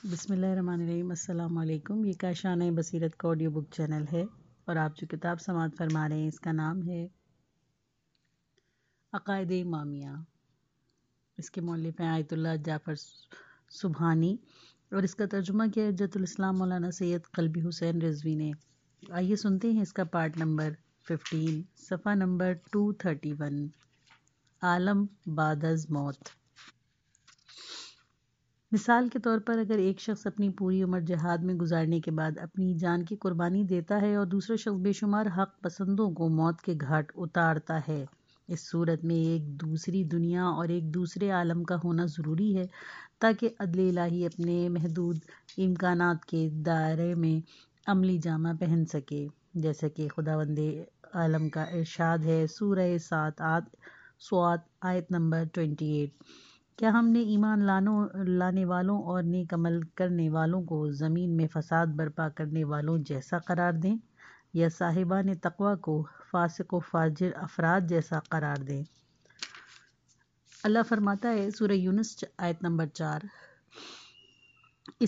बसमिलीम ये काशान बसीरत का audio book channel है और आप जो किताब समात फरमा रहे हैं इसका नाम है अकायद मामिया इसके मौलिफ हैं आयतुल्ला जाफ़र सुबहानी और इसका तर्जुमा किया इज्जतुलस्लाम मौलाना सैद कलबी हुसैन रिजवी ने आइए सुनते हैं इसका पार्ट नंबर फिफ्टीन सफ़ा नंबर टू थर्टी वन आलम बाद मौत मिसाल के तौर पर अगर एक शख्स अपनी पूरी उम्र जहाद में गुजारने के बाद अपनी जान की कुर्बानी देता है और दूसरा शख्स बेशुमार हक पसंदों को मौत के घाट उतारता है इस सूरत में एक दूसरी दुनिया और एक दूसरे आलम का होना ज़रूरी है ताकि अदल इलाही अपने महदूद इम्कान के दायरे में अमली जामा पहन सके जैसा कि खुदावंद आलम का इरशाद है सूर सात आत स्वात आयत नंबर ट्वेंटी एट क्या हमने ईमान लाने वालों और नेक अमल करने वालों को ज़मीन में फ़साद बर्पा करने वालों जैसा करार दें या साहिबा ने तकवा को फासिक व फाजिर अफराद जैसा करार दें अल्लाह फरमाता है सूर्य यूनस आयत नंबर चार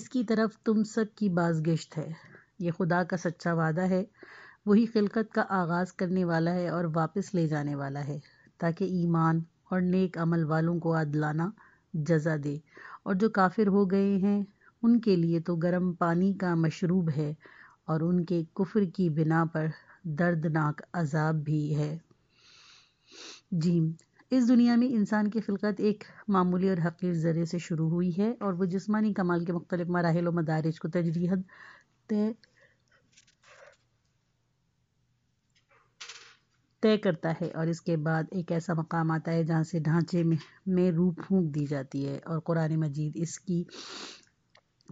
इसकी तरफ तुम सब की बाजगश्त है ये खुदा का सच्चा वादा है वही खिलकत का आगाज़ करने वाला है और वापस ले जाने वाला है ताकि ईमान और नेक अमल वालों को अदलाना जजा दे और जो काफिर हो गए हैं उनके लिए तो गर्म पानी का मशरूब है और उनके कुफर की बिना पर दर्दनाक अजाब भी है जी इस दुनिया में इंसान की ख़िलकत एक मामूली और हकीर ज़रिए से शुरू हुई है और वो जिसमानी कमाल के मुख्तलिफ मराहल व मदारज को तजरीहद तय तय करता है और इसके बाद एक ऐसा मकाम आता है जहाँ से ढांचे में में रूप फूँक दी जाती है और कुरान मजीद इसकी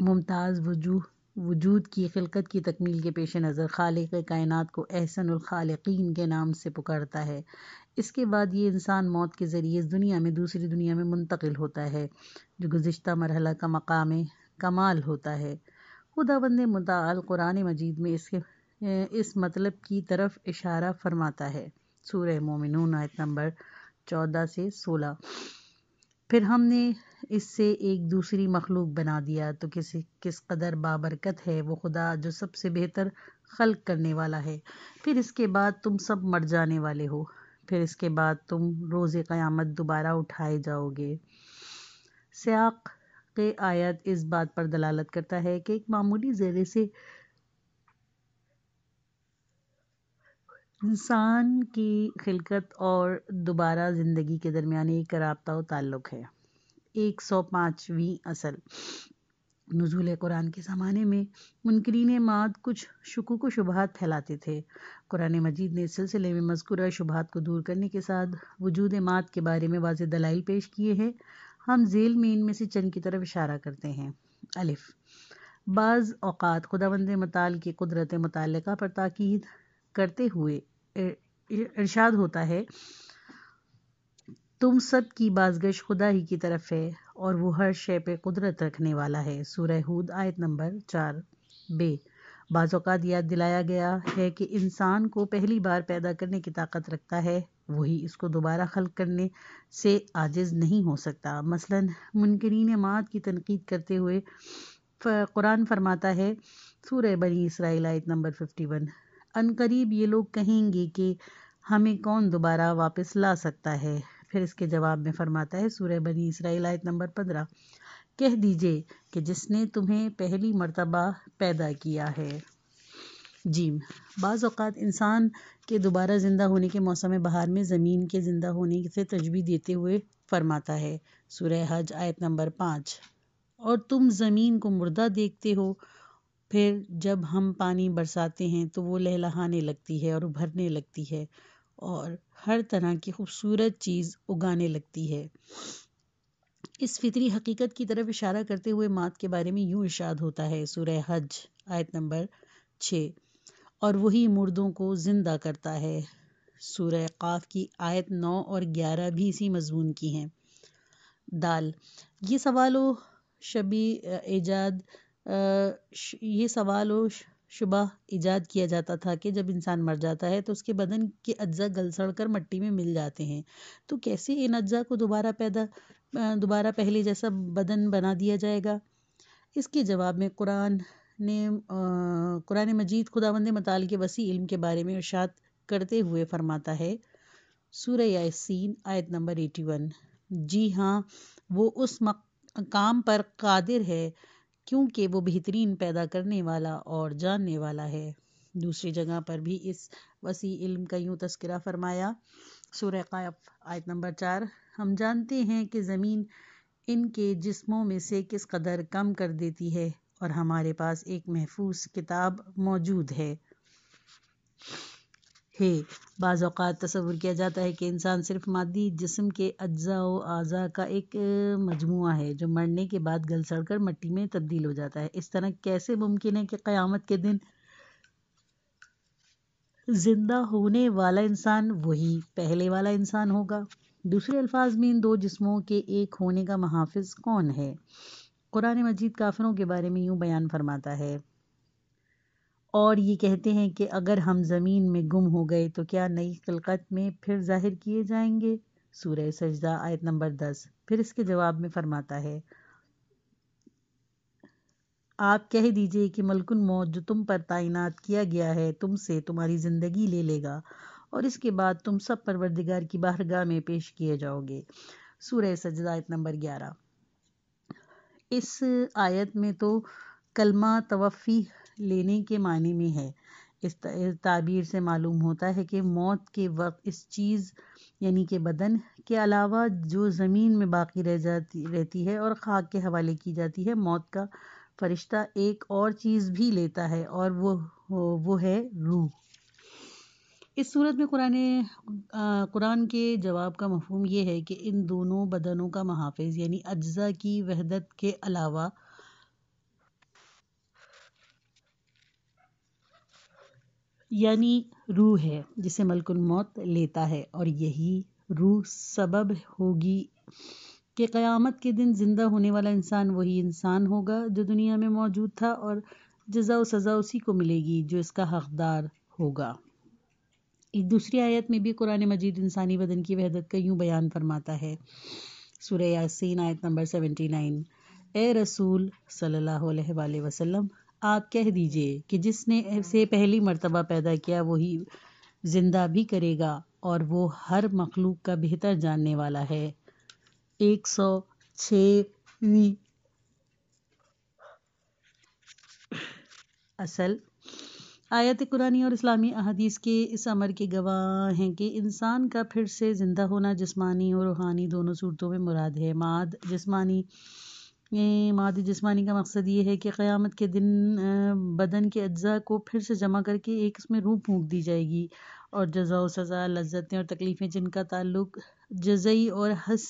मुमताज़ वजूह वजूद की खिलकत की तकमील के पेश नज़र खालिक कायनात को एहसनखालकिन के नाम से पुकारता है इसके बाद ये इंसान मौत के ज़रिए इस दुनिया में दूसरी दुनिया में मुंतकिल होता है जो गुज्त मरहला का मकाम कमाल होता है बंद मताल कुरान मजीद में इसके इस मतलब की तरफ इशारा फरमाता है सूरह मोमिनून आयत नंबर चौदह से सोलह फिर हमने इससे एक दूसरी मखलूक बना दिया तो किसी किस कदर बाबरकत है वो खुदा जो सबसे बेहतर खल्क करने वाला है फिर इसके बाद तुम सब मर जाने वाले हो फिर इसके बाद तुम रोज़ क़यामत दोबारा उठाए जाओगे सयाक के आयत इस बात पर दलालत करता है कि एक मामूली ज़रे से इंसान की खिलकत और दोबारा ज़िंदगी के दरमियान एक रबता व ताल्लुक़ है एक सौ पाँचवीं असल नजूल कुरान के ज़माने में मुनकरीन माद कुछ शकूक शुबहत फैलाते थे कुरान मजीद ने इस सिलसिले में मजकूर शुबहत को दूर करने के साथ वजूद माद के बारे में वाज दलाइल पेश किए हैं हम जेल में इनमें से चंद की तरफ इशारा करते हैं अलिफ बाज़ अवत खुदावंद मताल की कुदरत मुतल पर ताक़द करते हुए इरशाद होता है तुम सब की बाजगश खुदा ही की तरफ है और वो हर शय पे कुदरत रखने वाला है सूरह हूद आयत नंबर चार बे बाज़ात याद दिलाया गया है कि इंसान को पहली बार पैदा करने की ताकत रखता है वही इसको दोबारा खल करने से आजिज़ नहीं हो सकता मसलन मुनकरीन मात की तनकीद करते हुए कुरान फरमाता है सूरह बनी इसराइल आयत नंबर फिफ्टी वन अनकरीब ये लोग कहेंगे कि हमें कौन दोबारा वापस ला सकता है फिर इसके जवाब में फरमाता है सूर्य बनी इसराइल आयत नंबर पंद्रह कह दीजिए कि जिसने तुम्हें पहली मर्तबा पैदा किया है जीम बाज़ात इंसान के दोबारा ज़िंदा होने के मौसम बहार में ज़मीन के ज़िंदा होने से तजबी देते हुए फरमाता है सूर्य हज आयत नंबर पाँच और तुम ज़मीन को मुर्दा देखते हो फिर जब हम पानी बरसाते हैं तो वो लहलहाने लगती है और उभरने लगती है और हर तरह की खूबसूरत चीज़ उगाने लगती है इस फितरी हकीकत की तरफ इशारा करते हुए मात के बारे में यूँ इशाद होता है सूरह हज आयत नंबर छः और वही मुर्दों को ज़िंदा करता है सूर्य काफ की आयत नौ और ग्यारह भी इसी मजमून की हैं दाल ये सवालों शबी एजाद ये सवाल व शुबा ईजाद किया जाता था कि जब इंसान मर जाता है तो उसके बदन के अज्जा गल सड़ कर मट्टी में मिल जाते हैं तो कैसे इन अज्जा को दोबारा पैदा दोबारा पहले जैसा बदन बना दिया जाएगा इसके जवाब में कुरान ने कुरान मजीद खुदावंद मताल के वसी इल्म के बारे में इर्शाद करते हुए फरमाता है सूर यासिन आयत नंबर एटी वन जी हाँ वो उस मक, काम पर कादिर है क्योंकि वो बेहतरीन पैदा करने वाला और जानने वाला है दूसरी जगह पर भी इस वसी इल्म का यूँ तस्करा फरमाया सूर्य कायफ आयत नंबर चार हम जानते हैं कि ज़मीन इनके जिस्मों में से किस कदर कम कर देती है और हमारे पास एक महफूज किताब मौजूद है है बाज़ात तस्वुर किया जाता है कि इंसान सिर्फ मादी जिसम के अज्जा व अज़ा का एक मजमू है जो मरने के बाद गल सड़ कर मट्टी में तब्दील हो जाता है इस तरह कैसे मुमकिन है कि क़यामत के दिन जिंदा होने वाला इंसान वही पहले वाला इंसान होगा दूसरे अल्फाज में इन दो जिस्मों के एक होने का महाफ़ कौन है कुरान मजीद काफिरों के बारे में यूँ बयान फरमाता है और ये कहते हैं कि अगर हम ज़मीन में गुम हो गए तो क्या नई खिलकत में फिर ज़ाहिर किए जाएंगे सूर्य सजदा आयत नंबर दस फिर इसके जवाब में फरमाता है आप कह दीजिए कि मलकुन मौत जो तुम पर तैनात किया गया है तुमसे तुम्हारी ज़िंदगी ले लेगा और इसके बाद तुम सब परवरदिगार की बाहरगाह में पेश किए जाओगे सूर्य सजदा आयत नंबर ग्यारह इस आयत में तो कलमा तवफ़ी लेने के मायने में है इस ताबीर से मालूम होता है कि मौत के वक्त इस चीज़ यानी कि बदन के अलावा जो ज़मीन में बाकी रह जाती रहती है और खाक के हवाले की जाती है मौत का फरिश्ता एक और चीज़ भी लेता है और वो वो है रूह इस सूरत में कुरान कुरान के जवाब का मफहम यह है कि इन दोनों बदनों का महाफ़ यानी अज्जा की वहदत के अलावा यानी रूह है जिसे मलकुल मौत लेता है और यही रूह सबब होगी कि क़यामत के दिन ज़िंदा होने वाला इंसान वही इंसान होगा जो दुनिया में मौजूद था और जजा सज़ा उसी को मिलेगी जो इसका हकदार होगा एक दूसरी आयत में भी कुरान मजीद इंसानी बदन की वहदत का यूँ बयान फरमाता है सूर्य यासीन आयत नंबर सेवेंटी नाइन ए रसूल सल्लल्लाहु अलैहि वसल्लम आप कह दीजिए कि जिसने इसे हम्म। पहली मर्तबा पैदा किया वही जिंदा भी करेगा और वो हर मखलूक का बेहतर जानने वाला है एक असल आयत कुरानी और इस्लामी अहदीस के इस अमर के गवाह हैं कि इंसान का फिर से ज़िंदा होना जिस्मानी और रूहानी दोनों सूरतों में मुराद है माद जिस्मानी मादी जिस्मानी का मकसद ये है कि क़यामत के दिन बदन के अज्जा को फिर से जमा करके एक उसमें रूह फूँक दी जाएगी और जजा व सज़ा लज्जतें और तकलीफ़ें जिनका ताल्लुक जजई और हस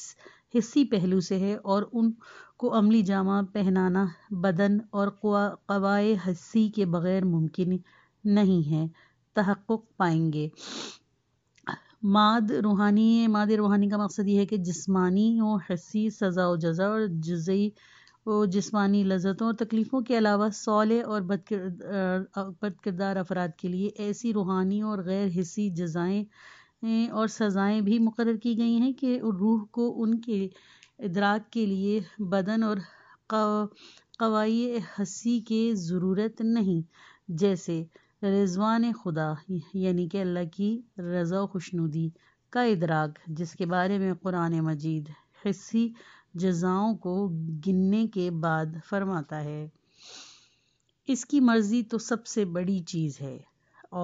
हिस्सी पहलू से है और उनको अमली जामा पहनाना बदन और कवाए हस्सी के बग़ैर मुमकिन नहीं है तहक़ पाएंगे माद रूहानी माद रूहानी का मकसद ये है कि जिस्मानी और हसी सज़ा व जज़ा और जजई वो जिस्मानी लजतों और तकलीफ़ों के अलावा सौले और बद किरदार अफराद के लिए ऐसी रूहानी और गैर हिस्सी जजाएँ और सज़ाएँ भी मुकर की गई हैं कि रूह को उनके इदराक के लिए बदन और कवाई हसी के ज़रूरत नहीं जैसे रिज़वान खुदा यानी कि अल्लाह की रज़ा खुशनुदी का इदराक जिसके बारे में कुरान मजीद हिस्सी जजाओं को गिनने के बाद फरमाता है इसकी मर्ज़ी तो सबसे बड़ी चीज़ है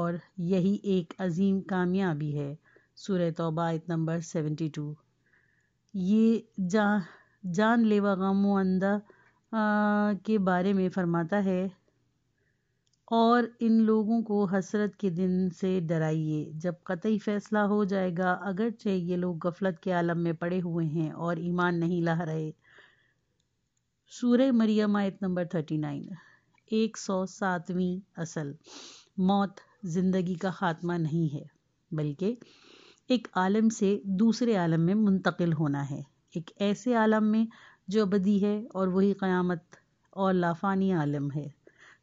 और यही एक अजीम कामयाबी है सूर्य तोबाइत नंबर सेवेंटी टू ये जा जान गमो अंदा के बारे में फरमाता है और इन लोगों को हसरत के दिन से डराइए जब कतई फैसला हो जाएगा अगरचे ये लोग गफलत के आलम में पड़े हुए हैं और ईमान नहीं ला रहे सूर्य मरियम आयत नंबर थर्टी नाइन एक सौ सातवीं असल मौत ज़िंदगी का ख़ात्मा नहीं है बल्कि एक आलम से दूसरे आलम में मुंतकिल होना है एक ऐसे आलम में जो अबदी है और वही क़यामत और लाफानी आलम है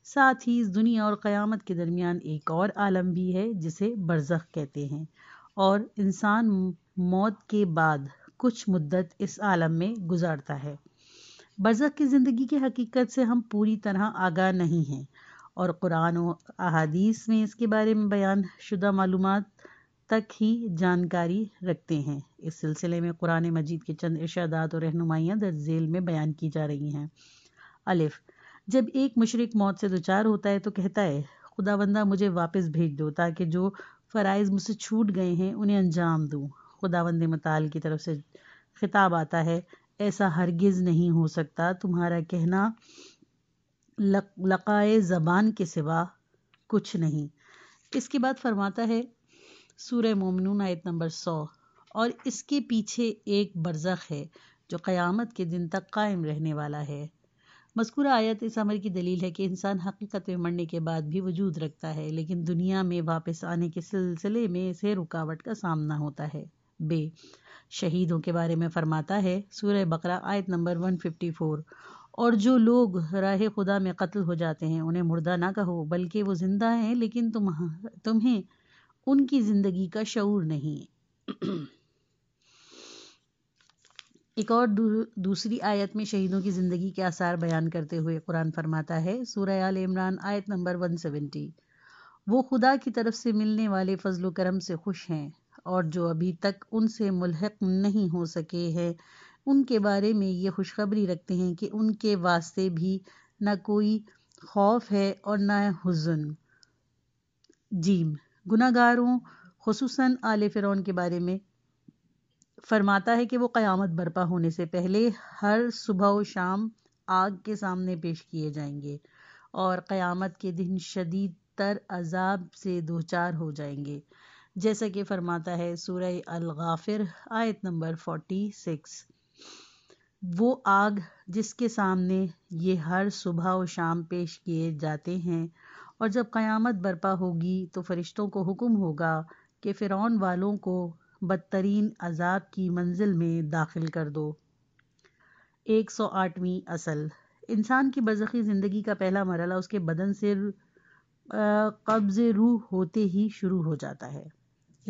साथ ही इस दुनिया और क़यामत के दरमियान एक और आलम भी है जिसे बरज़ख कहते हैं और इंसान मौत के बाद कुछ मुद्दत इस आलम में गुजारता है बरज़ख की ज़िंदगी की हकीकत से हम पूरी तरह आगाह नहीं हैं और कुरान और अहादीस में इसके बारे में बयान शुदा मालूम तक ही जानकारी रखते हैं इस सिलसिले में कुरान मजीद के चंद इर्शादात और रहनुमाइयाँ दर्ज झेल में बयान की जा रही हैं अलिफ़ जब एक मशरक मौत से दुचार होता है तो कहता है खुदा बंदा मुझे वापस भेज दो ताकि जो फ़रज़ मुझसे छूट गए हैं उन्हें अंजाम दूँ बंद मताल की तरफ से खिताब आता है ऐसा हरगिज़ नहीं हो सकता तुम्हारा कहना लक, लकाए ज़बान के सिवा कुछ नहीं इसके बाद फरमाता है सूर मोमनून आयत नंबर सौ और इसके पीछे एक बरज़ है जो क़यामत के दिन तक कायम रहने वाला है मस्कूर आयत इस अमर की दलील है कि इंसान हकीकत में मरने के बाद भी वजूद रखता है लेकिन दुनिया में वापस आने के सिलसिले में इसे रुकावट का सामना होता है बे शहीदों के बारे में फरमाता है सूर्य बकरा आयत नंबर 154 और जो लोग राह खुदा में कत्ल हो जाते हैं उन्हें मुर्दा ना कहो बल्कि वो जिंदा हैं लेकिन तुम तुम्हें उनकी ज़िंदगी का शूर नहीं एक और दू, दूसरी आयत में शहीदों की ज़िंदगी के आसार बयान करते हुए कुरान फरमाता है सूर्य आल इमरान आयत नंबर 170 वो खुदा की तरफ से मिलने वाले फजल करम से खुश हैं और जो अभी तक उनसे मुलहक नहीं हो सके हैं उनके बारे में ये खुशखबरी रखते हैं कि उनके वास्ते भी न कोई खौफ है और न हुजन जीम गुनागारों खसूस आल फ़िरौन के बारे में फरमाता है कि वो क़यामत बर्पा होने से पहले हर सुबह व शाम आग के सामने पेश किए जाएंगे और क़यामत के दिन शदीद तर अजाब से दो चार हो जाएंगे जैसा कि फरमाता है सूरह अलगाफिर आयत नंबर फोर्टी सिक्स वो आग जिसके सामने ये हर सुबह और शाम पेश किए जाते हैं और जब क़यामत बर्पा होगी तो फ़रिश्तों को हुक्म होगा कि फ़िरौन वालों को बदतरीन अजाब की मंजिल में दाखिल कर दो एक सौ आठवीं असल इंसान की बरसखी ज़िंदगी का पहला मरला उसके बदन से कब्ज़ रूह होते ही शुरू हो जाता है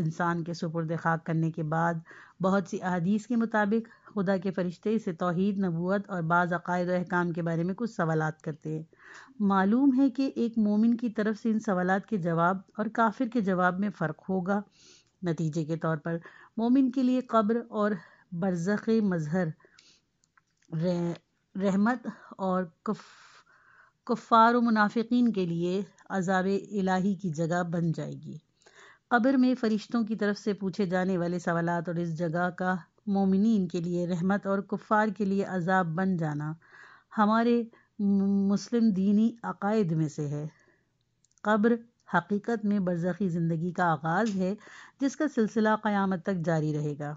इंसान के सुपुर्द खाक करने के बाद बहुत सी अदीस के मुताबिक खुदा के फरिश्ते इसे तोहद नबूत और बाज़ अकायद अहकाम के बारे में कुछ सवाल करते हैं मालूम है कि एक मोमिन की तरफ से इन सवाल के जवाब और काफिर के जवाब में फ़र्क होगा नतीजे के तौर पर मोमिन के लिए कब्र और बरज़ मज़हर रहमत और कुफ मुनाफिकीन के लिए अजाब इलाही की जगह बन जाएगी कब्र में फरिश्तों की तरफ से पूछे जाने वाले सवाल और इस जगह का मोमिन के लिए रहमत और कुफ़ार के लिए अजाब बन जाना हमारे मुस्लिम दीनी अकायद में से है कब्र हकीकत में बरसख़ी ज़िंदगी का आगाज़ है जिसका सिलसिला क़यामत तक जारी रहेगा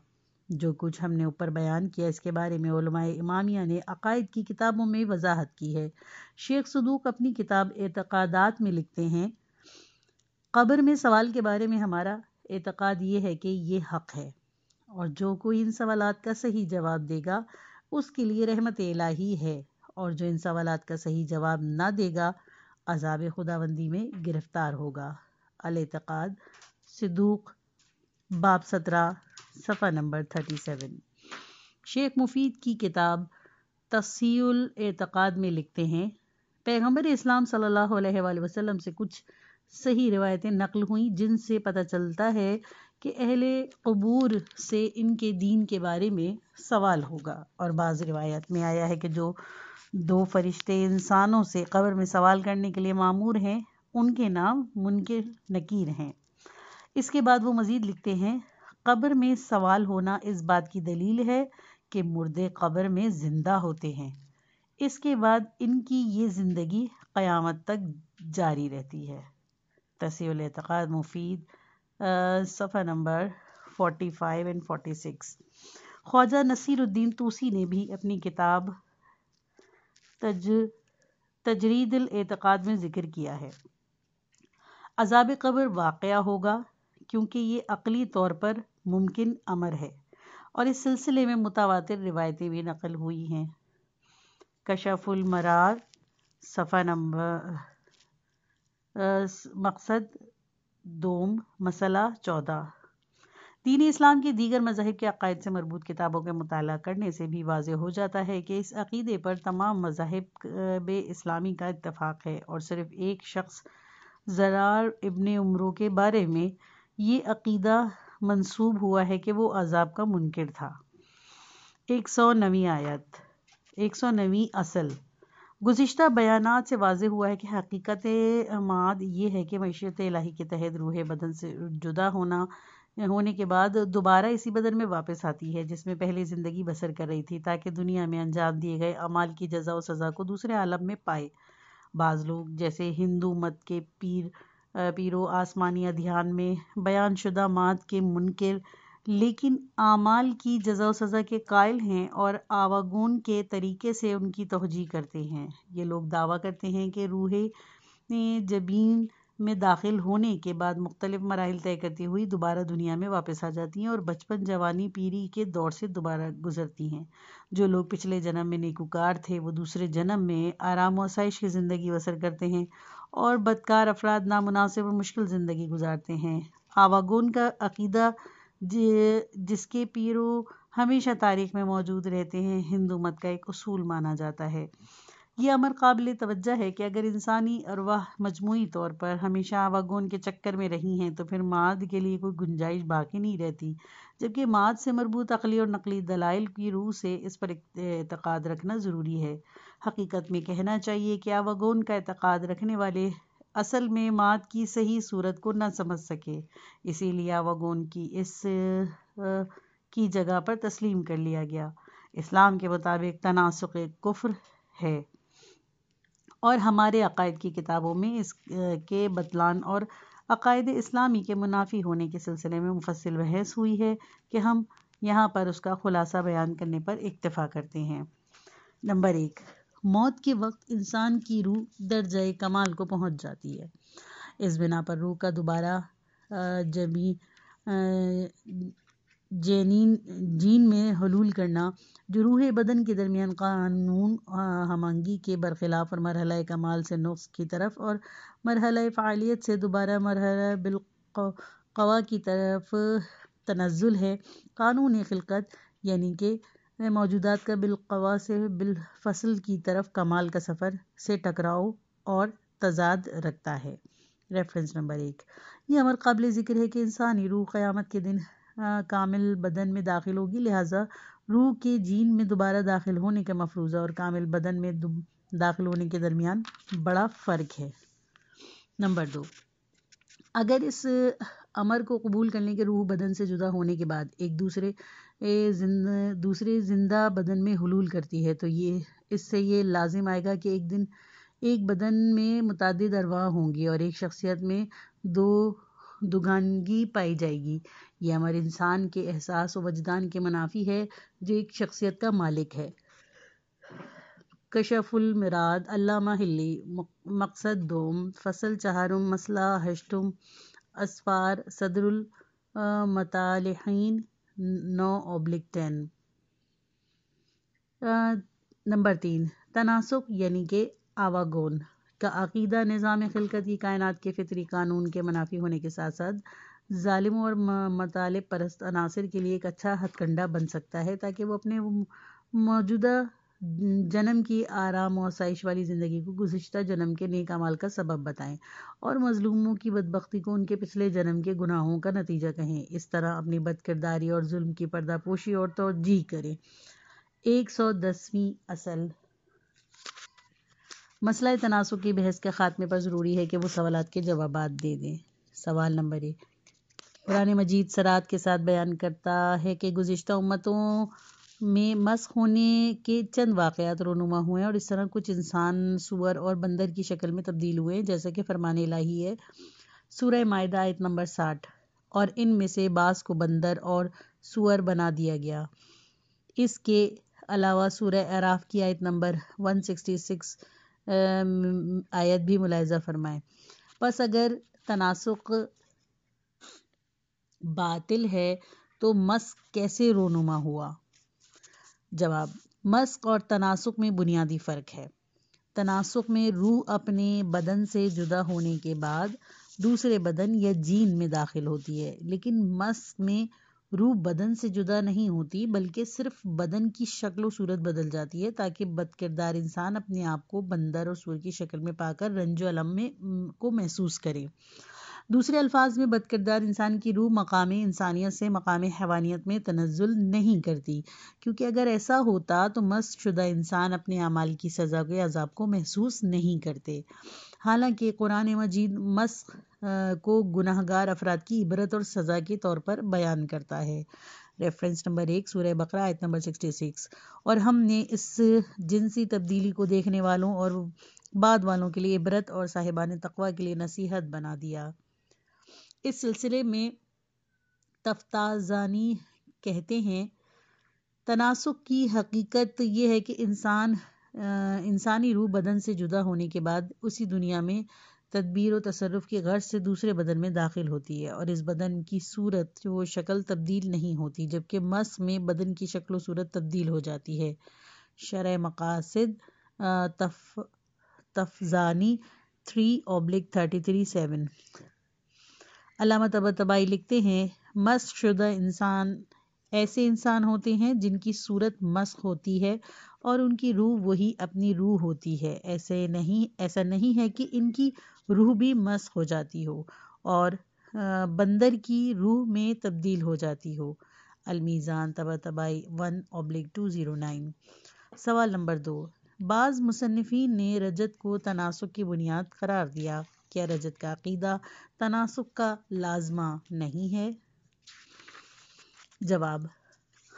जो कुछ हमने ऊपर बयान किया इसके बारे में इमामिया ने अकायद की किताबों में वजाहत की है शेख सदूक अपनी किताब एतक़ादात में लिखते हैं कब्र में सवाल के बारे में हमारा एतक़ाद ये है कि ये हक़ है और जो कोई इन सवाल का सही जवाब देगा उसके लिए रहमत इलाही है और जो इन सवाल का सही जवाब ना देगा अजाब खुदाबंदी में गिरफ्तार होगा अलतकाद सिदूक बाब सत्रह सफ़ा नंबर थर्टी सेवन शेख मुफीद की किताब तसील एतक़ाद में लिखते हैं पैगम्बर इस्लाम सल्लल्लाहु अलैहि वसल्लम से कुछ सही रिवायतें नकल हुई जिनसे पता चलता है कि अहले कबूर से इनके दीन के बारे में सवाल होगा और बाज़ रिवायत में आया है कि जो दो फरिश्ते इंसानों से कब्र में सवाल करने के लिए मामूर हैं उनके नाम मुनकर नकीर हैं इसके बाद वो मज़ीद लिखते हैं कब्र में सवाल होना इस बात की दलील है कि मुर्दे कब्र में ज़िंदा होते हैं इसके बाद इनकी ये ज़िंदगी क़यामत तक जारी रहती है तसीलतक़ाद मुफीद सफ़ा number forty five and forty six Khwaja Nasiruddin Tusi ने भी अपनी किताब तज एतक़ाद में ज़िक्र किया है अजाब कब्र वाक़ होगा क्योंकि ये अकली तौर पर मुमकिन अमर है और इस सिलसिले में मुतवातिर रिवायतें भी नकल हुई हैं कशफुल मरार सफ़ा नंबर मकसद दोम मसला चौदह दीन इस्लाम के दीगर मजाहब के अकायद से मरबूत किताबों का मुताल करने से भी वाज हो जाता है कि इस अक़ीदे पर तमाम मजाहब इस्लामी का इतफ़ाक़ है और सिर्फ एक शख्स ज़रार इबन उम्रों के बारे में ये अक़ीदा मनसूब हुआ है कि वो अजाब का मुनकर था एक सौ नवी आयत एक सौ नवी असल गुज्त बयान से वाज हुआ है कि हकीकत माद ये है कि मीशत इलाही के तहत रूह बदन से जुदा होना होने के बाद दोबारा इसी बदन में वापस आती है जिसमें पहले ज़िंदगी बसर कर रही थी ताकि दुनिया में अंजाम दिए गए अमाल की जजा व सज़ा को दूसरे आलम में पाए बाज़ लोग जैसे हिंदू मत के पीर पीरो आसमानी अध्ययन में बयान शुदा मात के मुनकर लेकिन आमाल की जजा सज़ा के कायल हैं और आवागुन के तरीके से उनकी तोजी करते हैं ये लोग दावा करते हैं कि रूहे जबीन में दाखिल होने के बाद मुख्तलिफ़ मराहल तय करती हुई दोबारा दुनिया में वापस आ जाती हैं और बचपन जवानी पीरी के दौर से दोबारा गुजरती हैं जो लोग पिछले जन्म में नेकूकार थे वो दूसरे जन्म में आराम और साइश की ज़िंदगी बसर करते हैं और बदकार अफराद नामनासिब और मुश्किल ज़िंदगी गुजारते हैं आवागोन का अकीदा जिसके पीरो हमेशा तारीख में मौजूद रहते हैं हिंदू मत का एक असूल माना जाता है ये अमर काबिल तवज्जा है कि अगर इंसानी अरवाह मजमू तौर पर हमेशा वगोन के चक्कर में रही हैं तो फिर माद के लिए कोई गुंजाइश बाकी नहीं रहती जबकि माद से मरबूत अकली और नकली दलाइल की रूह से इस पर एतक़ाद रखना ज़रूरी है हकीकत में कहना चाहिए कि आवागोन का एतक़ाद रखने वाले असल में माद की सही सूरत को ना समझ सके इसीलिए आवागोन की इस आ, की जगह पर तस्लीम कर लिया गया इस्लाम के मुताबिक तनासुक कुफ्र है और हमारे अकायद की किताबों में इस के बदलान और अकायद इस्लामी के मुनाफी होने के सिलसिले में मुफसल बहस हुई है कि हम यहाँ पर उसका खुलासा बयान करने पर इतफ़ा करते हैं नंबर एक मौत के वक्त इंसान की रूह दर्जा कमाल को पहुँच जाती है इस बिना पर रूह का दोबारा जमी जेनिन जीन में हलूल करना जुरूह बदन के दरमियान कानून हमंगी के बरखिलाफ और मरहल कमाल से नुस्ख की तरफ और मरहल फ़ालियत से दोबारा मरहल क़वा की तरफ तनज़ुल है कानून खिलकत यानी कि मौजूदा का बिलवा से बिलफसल की तरफ कमाल का सफ़र से टकराव और तजाद रखता है रेफरेंस नंबर एक ये अमर काबिल ज़िक्र है कि इंसानी रूह क़यामत के दिन कामिल बदन में दाखिल होगी लिहाजा रूह के जीन में दोबारा दाखिल होने का मफरूज़ा और कामिल बदन में दाखिल होने के दरमियान बड़ा फ़र्क है नंबर दो अगर इस अमर को कबूल करने के रूह बदन से जुदा होने के बाद एक दूसरे दूसरे ज़िंदा बदन में हलूल करती है तो ये इससे ये लाजिम आएगा कि एक दिन एक बदन में मुतद अरवा होंगी और एक शख्सियत में दो दुगानगी पाई जाएगी ये हमारे इंसान के एहसास व वजदान के मुनाफी है जो एक शख्सियत का मालिक है कशफुल मिराद अल्लामा हिल्ली मकसद दोम फसल चहारुम मसला हशतुम असफार सदरुल मतालहीन नौ ओब्लिक टेन नंबर तीन तनासुक यानी के आवागोन का अकीदा निज़ाम खिलकत की कायनात के फितरी कानून के मुनाफी होने के साथ साथ ालिमों और मताले परस्त अनासर के लिए एक अच्छा हथकंडा बन सकता है ताकि वो अपने मौजूदा जन्म की आराम और साइश वाली ज़िंदगी को गुजशत जन्म के नेक अमाल का सबब बताएं और मजलूमों की बदबख्ती को उनके पिछले जन्म के गुनाहों का नतीजा कहें इस तरह अपनी बदकिरदारी और जुल्म की पर्दापोशी और तोजी करें एक सौ दसवीं असल मसला तनासब की बहस के ख़ात्मे पर ज़रूरी है कि वो सवाल के जवाब दे दें सवाल नंबर एक कुरान मजीद सरात के साथ बयान करता है कि गुज्त उम्मतों में मस होने के चंद वाक़ात रोनुमा हुए हैं और इस तरह कुछ इंसान सुअर और बंदर की शक्ल में तब्दील हुए हैं जैसे कि फ़रमान लाही है सूर्य मायदा आयत नंबर साठ और इन में से बास को बंदर और सुअर बना दिया गया इसके अलावा सूर्य अराफ की आयत नंबर वन सिक्सटी सिक्स आयत भी मुलायजा फरमाएं बस अगर तनासुक बातिल है तो मस्क कैसे रोनुमा हुआ जवाब मस्क और तनासुक में बुनियादी फ़र्क है तनासुक में रूह अपने बदन से जुदा होने के बाद दूसरे बदन या जीन में दाखिल होती है लेकिन मस्क में रूह बदन से जुदा नहीं होती बल्कि सिर्फ बदन की शक्ल सूरत बदल जाती है ताकि बदकिरदार इंसान अपने आप को बंदर और सूर की शक्ल में पाकर रंजो अलम में को महसूस करे दूसरे अल्फाज में बदकरदार इंसान की रूह मकाम इंसानियत से मकाम हैवानियत में तनजुल नहीं करती क्योंकि अगर ऐसा होता तो मस्त शुदा इंसान अपने अमाल की सज़ा के अजाब को महसूस नहीं करते हालांकि कुरान मजीद मस्क को गुनाहगार अफराद की इबरत और सज़ा के तौर पर बयान करता है रेफरेंस नंबर एक सूर्य बकरा आयत नंबर सिक्सटी सिक्स और हमने इस जिनसी तब्दीली को देखने वालों और बाद वालों के लिए इबरत और साहिबान तकवा के लिए नसीहत बना दिया इस सिलसिले में तफ्ताजानी कहते हैं तनासुक की हकीकत यह है कि इंसान इंसानी रूह बदन से जुदा होने के बाद उसी दुनिया में तदबीर और तसरफ की गर्ज से दूसरे बदन में दाखिल होती है और इस बदन की सूरत वो शक्ल तब्दील नहीं होती जबकि मस में बदन की शक्ल सूरत तब्दील हो जाती है शर मकासद तफ तफजानी three oblique thirty three seven अलामा तबाही लिखते हैं मस्क शुदा इंसान ऐसे इंसान होते हैं जिनकी सूरत मस्क होती है और उनकी रूह वही अपनी रूह होती है ऐसे नहीं ऐसा नहीं है कि इनकी रूह भी मस्क हो जाती हो और बंदर की रूह में तब्दील हो जाती हो अलमीज़ान तबा तबाई one oblique two zero nine सवाल नंबर दो बाज़ मुसनफ़ी ने रजत को तनासब की बुनियाद करार दिया क्या रजत का अकीदा तनासब का लाजमा नहीं है जवाब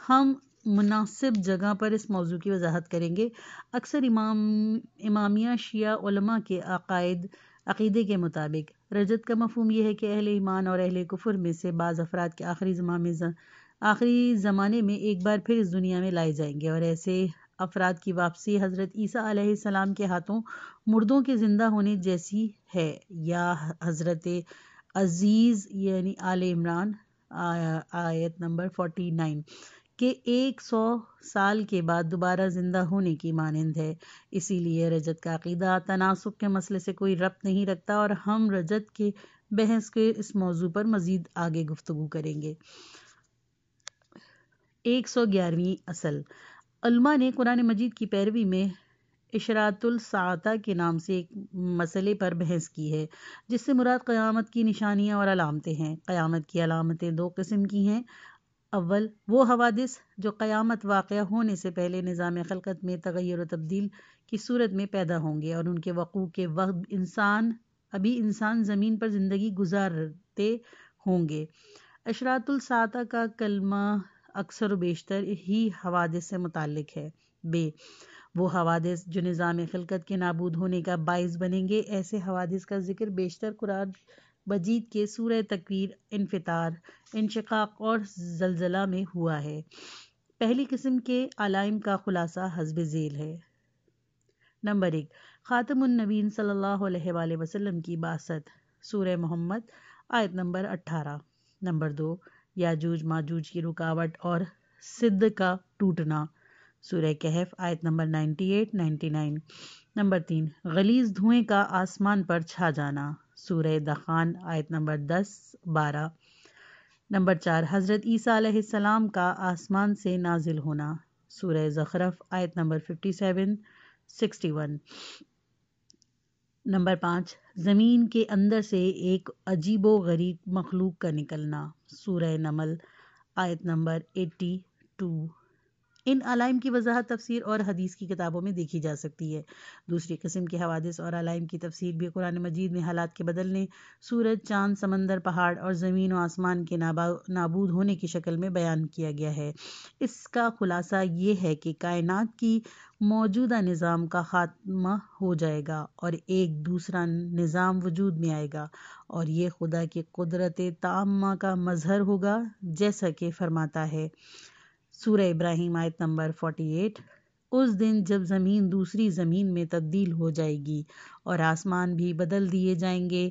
हम मुनासिब जगह पर इस मौजू की वजाहत करेंगे अक्सर इमाम इमामिया शिया उलमा के अकायद अकीदे के मुताबिक रजत का मफहम यह है कि अहल ईमान और अहल कुफर में से बाज़ अफराद के आखिरी जमा में आखिरी ज़माने में एक बार फिर इस दुनिया में लाए जाएंगे और ऐसे अफराद की वापसी हज़रत ईसा सलाम के हाथों मुर्दों के ज़िंदा होने जैसी है या हज़रत अज़ीज़ यानी आल इमरान आयत नंबर फोर्टी नाइन के एक सौ साल के बाद दोबारा ज़िंदा होने की मानंद है इसीलिए रजत का अकीदा तनासब के मसले से कोई रब्त नहीं रखता और हम रजत के बहस के इस मौजू पर मज़ीद आगे गुफ्तु करेंगे एक सौ ग्यारहवीं असल अलमा ने कुरान मजीद की पैरवी में इशरातुलसाता के नाम से एक मसले पर बहस की है जिससे मुराद क़यामत की निशानियाँ और अलामतें हैं क़यामत की अलामतें दो किस्म की हैं अव्वल वो हवादिस जो क़यामत वाक़ होने से पहले निज़ाम खलकत में तगैर तब्दील की सूरत में पैदा होंगे और उनके वक़ू के वक्त इंसान अभी इंसान ज़मीन पर ज़िंदगी गुजारते होंगे अशरातुलसाता का कलमा अक्सर बेशतर ही हवादे से मुतक है बे वो हवादिस जो निज़ाम खिलकत के नाबूद होने का बायस बनेंगे ऐसे हवादिस का जिक्र बेशतर कुरान मजीद के सूर तकवीर इनफतार इनशक़ाक और जलजला में हुआ है पहली किस्म के आलाइम का खुलासा हजब झेल है नंबर एक ख़ातमनबीन सल्ला वसलम की बासत सूर मोहम्मद आयत नंबर अट्ठारह नंबर दो याजूज माजूज की रुकावट और सिद्ध का टूटना सूर्य कहफ आयत नंबर 98, 99 नंबर तीन गलीज धुएं का आसमान पर छा जाना सूर्य दखान आयत नंबर दस बारह नंबर चार हज़रत ईसा सलाम का आसमान से नाजिल होना सूर्य ज़खरफ आयत number fifty seven sixty one number पाँच ज़मीन के अंदर से एक अजीबो गरीब मखलूक का निकलना सूरह नमल आयत नंबर एट्टी टू इन अलाइम की वजाहत तफसीर और हदीस की किताबों में देखी जा सकती है दूसरी किस्म के हवादिस और अलाइम की तफसीर भी कुरान मजीद में हालात के बदलने सूरज चांद समंदर पहाड़ और ज़मीन व आसमान के नाबा नाबूद होने की शक्ल में बयान किया गया है इसका खुलासा ये है कि कायनात की मौजूदा निज़ाम का ख़ात्मा हो जाएगा और एक दूसरा निज़ाम वजूद में आएगा और ये खुदा की कुदरत तामा का मजहर होगा जैसा कि फरमाता है सूर्य इब्राहिम आयत नंबर 48 उस दिन जब ज़मीन दूसरी ज़मीन में तब्दील हो जाएगी और आसमान भी बदल दिए जाएंगे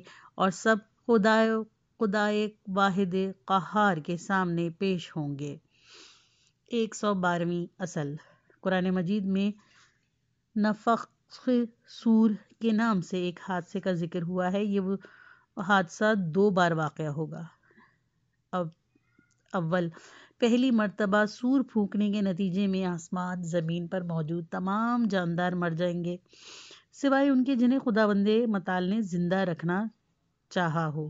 और सब खुदाय खुदाए वाहिद कहार के सामने पेश होंगे एक सौ बारहवीं असल कुरान मजीद में नफ सूर के नाम से एक हादसे का जिक्र हुआ है ये वो हादसा दो बार वाक़ होगा अब अव्वल पहली मरतबा सूर फूकने के नतीजे में आसमान ज़मीन पर मौजूद तमाम जानदार मर जाएंगे सिवाय उनके जिन्हें खुदाबंद मताल ने जिंदा रखना चाहा हो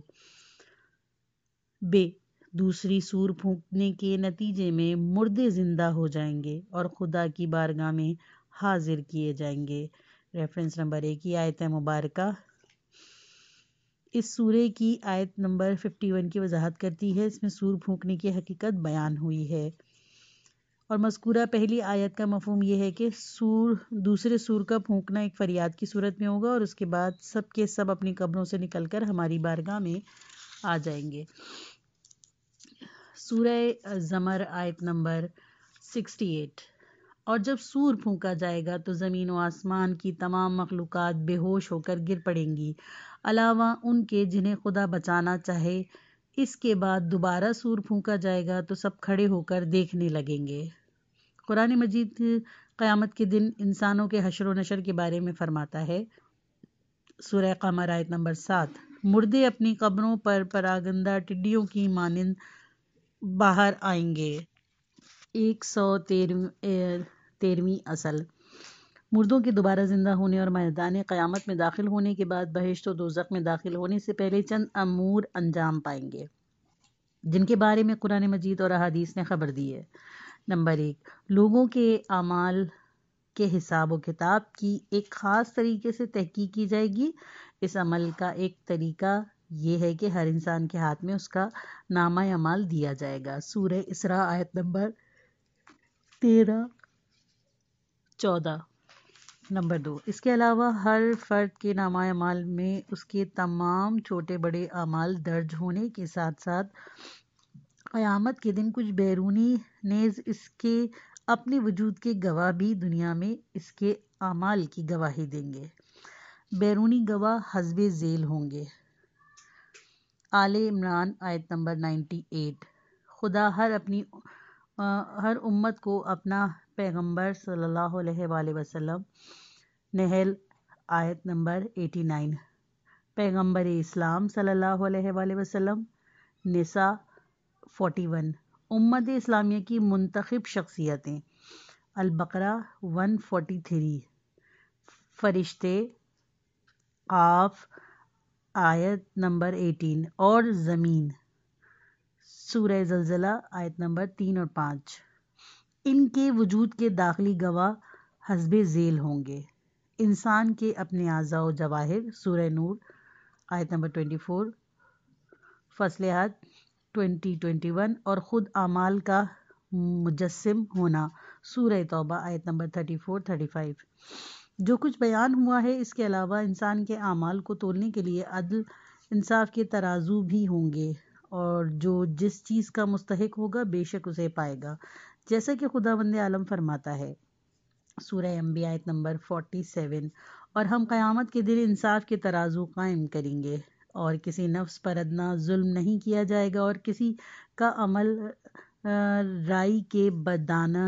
बे दूसरी सूर फूकने के नतीजे में मुर्दे ज़िंदा हो जाएंगे और खुदा की बारगाह में हाजिर किए जाएंगे रेफरेंस नंबर एक ही आयत मुबारक इस सूरे की आयत नंबर 51 की वजाहत करती है इसमें सूर फूकने की हकीकत बयान हुई है और मस्कुरा पहली आयत का मफहम यह है कि सूर दूसरे सूर का फूकना एक फरियाद की सूरत में होगा और उसके बाद सब के सब अपनी कब्रों से निकलकर हमारी बारगाह में आ जाएंगे सूर्य ज़मर आयत नंबर सिक्सटी एट और जब सूर फूंका जाएगा तो ज़मीन व आसमान की तमाम मखलूक बेहोश होकर गिर पड़ेंगी अलावा उनके जिन्हें खुदा बचाना चाहे इसके बाद दोबारा सूर फूंका जाएगा तो सब खड़े होकर देखने लगेंगे कुरान मजीद क़्यामत के दिन इंसानों के हशर व नशर के बारे में फ़रमाता है सुरह कमर आयत नंबर सात मुर्दे अपनी कब्रों पर परागंदा टिड्डियों की मानंद बाहर आएंगे एक सौ तेरह तेरहवीं असल मुर्दों के दोबारा ज़िंदा होने और मैदान क़यामत में दाखिल होने के बाद बहिश्त और दोजक में दाखिल होने से पहले चंद अमूर अंजाम पाएंगे जिनके बारे में कुरान मजीद और अहादीस ने खबर दी है नंबर एक लोगों के अमाल के हिसाब व किताब की एक ख़ास तरीके से तहकीक की जाएगी इस अमल का एक तरीका ये है कि हर इंसान के हाथ में उसका नामा अमाल दिया जाएगा सूर्य इसरा आयत नंबर तेरह चौदह नंबर दो इसके अलावा हर फर्द के नामा अमाल में उसके तमाम छोटे बड़े अमाल दर्ज होने के साथ साथ क़यामत के दिन कुछ बैरूनी नेज इसके अपने वजूद के गवाह भी दुनिया में इसके अमाल की गवाही देंगे बैरूनी गवाह हजब झेल होंगे आल इमरान आयत नंबर नाइन्टी एट खुदा हर अपनी आ, हर उम्मत को अपना पैगंबर सल्लल्लाहु अलैहि वसल्लम नहल आयत नंबर 89 पैगंबर इस्लाम सल्लल्लाहु अलैहि वसल्लम निसा 41 उम्मत इस्लामिया की मुंतखब शख्सियतें अलबकरा 143 फरिश्ते काफ आयत नंबर 18 और ज़मीन सूर्य जलजला आयत नंबर तीन और पाँच इनके वजूद के दाखिली गवाह हजब झेल होंगे इंसान के अपने आज़ा जवाहिर सूर नूर आयत नंबर ट्वेंटी फोर फसलहत ट्वेंटी ट्वेंटी वन और ख़ुद अमाल का मुजस्म होना सूर तोबा आयत number thirty four thirty five जो कुछ बयान हुआ है इसके अलावा इंसान के अमाल को तोड़ने के लिए अदल इंसाफ के तराजू भी होंगे और जो जिस चीज़ का मुस्तक होगा बेशक उसे पाएगा जैसा कि खुदा बंद आलम फरमाता है सूर्य अम्बियात नंबर फोर्टी सेवन और हम क़यामत के दिन इंसाफ के तराजू कायम करेंगे और किसी नफ्स पर अदना जुल्म नहीं किया जाएगा और किसी का अमल राई के बदाना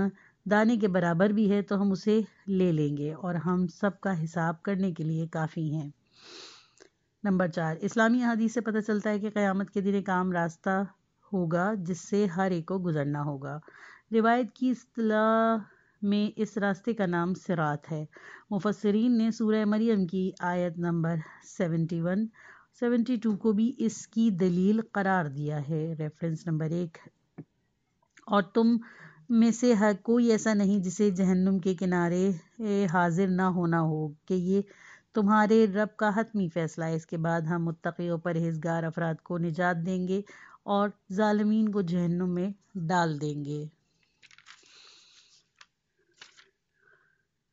दाने के बराबर भी है तो हम उसे ले लेंगे और हम सब का हिसाब करने के लिए काफ़ी हैं नंबर चार इस्लामी हदीस से पता चलता है कि क़यामत के दिन एक आम रास्ता होगा जिससे हर एक को गुजरना होगा रिवायत की असलाह में इस रास्ते का नाम सिरात है मुफसरीन ने सूर्य मरियम की आयत नंबर सेवेंटी वन 71, टू को भी इसकी दलील करार दिया है रेफरेंस नंबर एक और तुम में से हर कोई ऐसा नहीं जिसे जहन्नुम के किनारे हाजिर ना होना हो कि ये तुम्हारे रब का हतमी फैसला है इसके बाद हम मुतकी और परहेजगार अफराद को निजात देंगे और ालमीन को जहन्नुम में डाल देंगे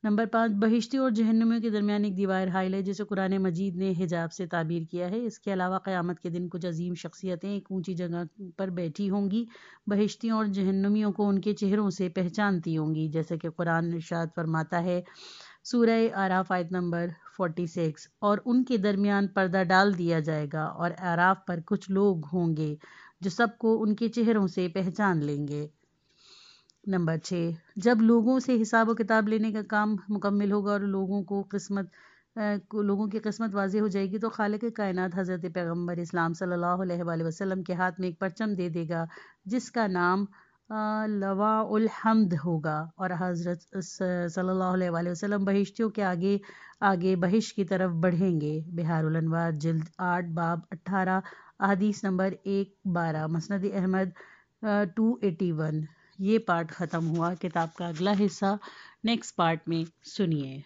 नंबर पाँच बहिश्ती और जहनुमियों के दरमियान एक दीवार हाइल है जिसे कुरान मजीद ने हिजाब से ताबीर किया है इसके अलावा क़्यामत के दिन कुछ अजीम शख्सियतें एक ऊंची जगह पर बैठी होंगी बहिश्तियों और जहनुमियों को उनके चेहरों से पहचानती होंगी जैसे कि कुरान इर्शाद फरमाता है सूर्य आराफ आयत नंबर फोर्टी सिक्स और उनके दरमियान पर्दा डाल दिया जाएगा और आराफ पर कुछ लोग होंगे जो सबको उनके चेहरों से पहचान लेंगे नंबर छः जब लोगों से हिसाब व किताब लेने का काम मुकम्मल होगा और लोगों को किस्मत लोगों की किस्मत वाजी हो जाएगी तो खालिक कायनात हज़रत पैगम्बर इस्लाम सल्लल्लाहु अलैहि वसल्लम के हाथ में एक परचम दे देगा जिसका नाम लवा हमद होगा और हज़रत सल्लल्लाहु अलैहि वसल्लम बहिश्तियों के आगे आगे बहिश की तरफ बढ़ेंगे बिहारवार जल्द आठ बाब अट्ठारह अदीस नंबर एक बारह मसनद अहमद टू एटी वन ये पार्ट ख़त्म हुआ किताब का अगला हिस्सा नेक्स्ट पार्ट में सुनिए